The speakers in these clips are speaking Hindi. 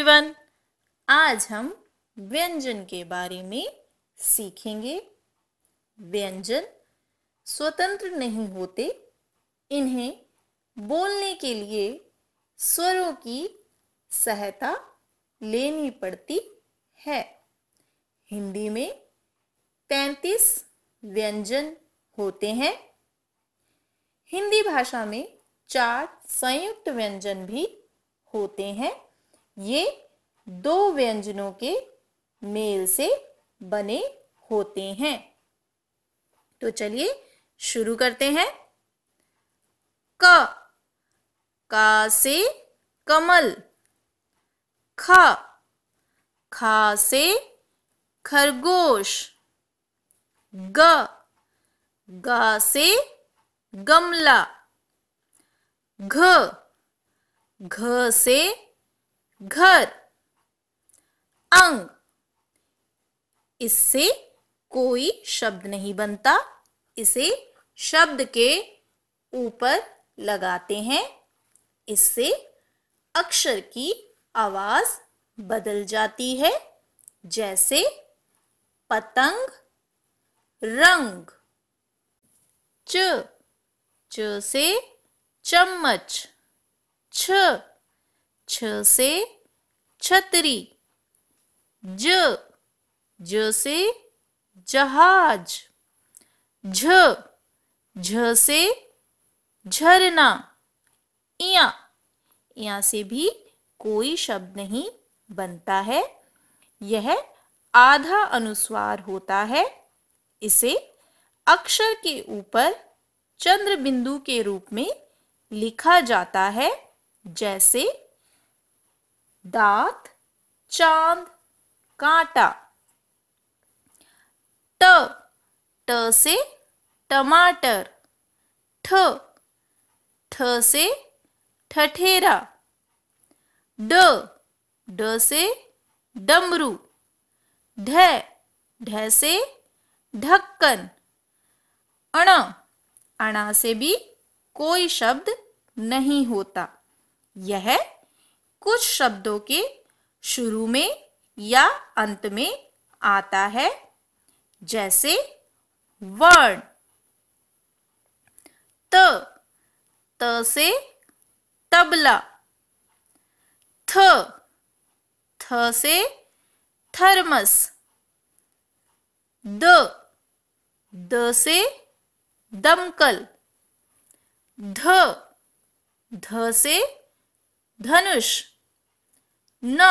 एवरीवन आज हम व्यंजन के बारे में सीखेंगे व्यंजन स्वतंत्र नहीं होते इन्हें बोलने के लिए स्वरों की सहायता लेनी पड़ती है हिंदी में पैंतीस व्यंजन होते हैं हिंदी भाषा में चार संयुक्त व्यंजन भी होते हैं ये दो व्यंजनों के मेल से बने होते हैं तो चलिए शुरू करते हैं क का से कमल ख खा से खरगोश ग गा से गमला घ घ से घर अंग इससे कोई शब्द नहीं बनता इसे शब्द के ऊपर लगाते हैं इससे अक्षर की आवाज बदल जाती है जैसे पतंग रंग च च से चम्मच छ छ से छतरी ज ज से जहाज झ झ से झरना इया इया से भी कोई शब्द नहीं बनता है यह आधा अनुस्वार होता है इसे अक्षर के ऊपर चंद्र बिंदु के रूप में लिखा जाता है जैसे दांत चांद कांटा ट ट से टमाटर ठ ठ से ठठेरा ड ड से डमरू ढ ढ से ढक्कन अण अणा से भी कोई शब्द नहीं होता यह कुछ शब्दों के शुरू में या अंत में आता है जैसे वर्ण त त से तबला थ थ से थर्मस द द से दमकल ध ध से धनुष न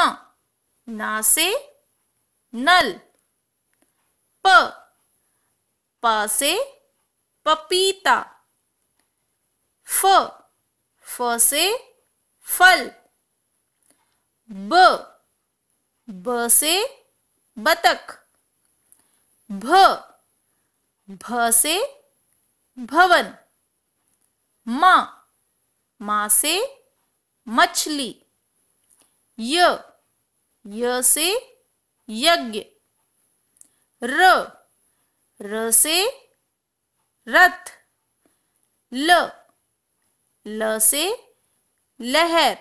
ना से नल प प से पपीता फ फ से फल ब ब से बतख भ भ से भवन म माँ से मछली य य से यज्ञ र र से रथ ल ल से लहर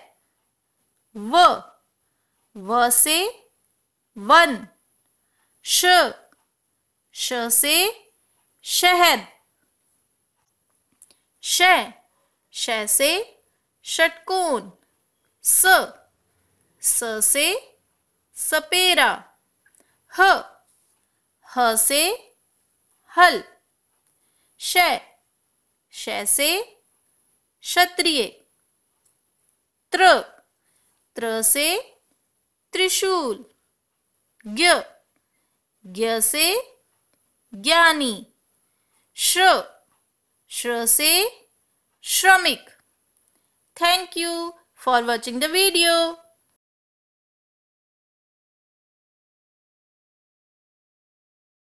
व व से वन श श से शहद श श से षटकोण स स से सपेरा ह ह से हल श श से क्षत्रिय त्र त्र से त्रिशूल ज्ञ ज्ञ से ज्ञानी श्र श्र से श्रमिक thank you for watching the video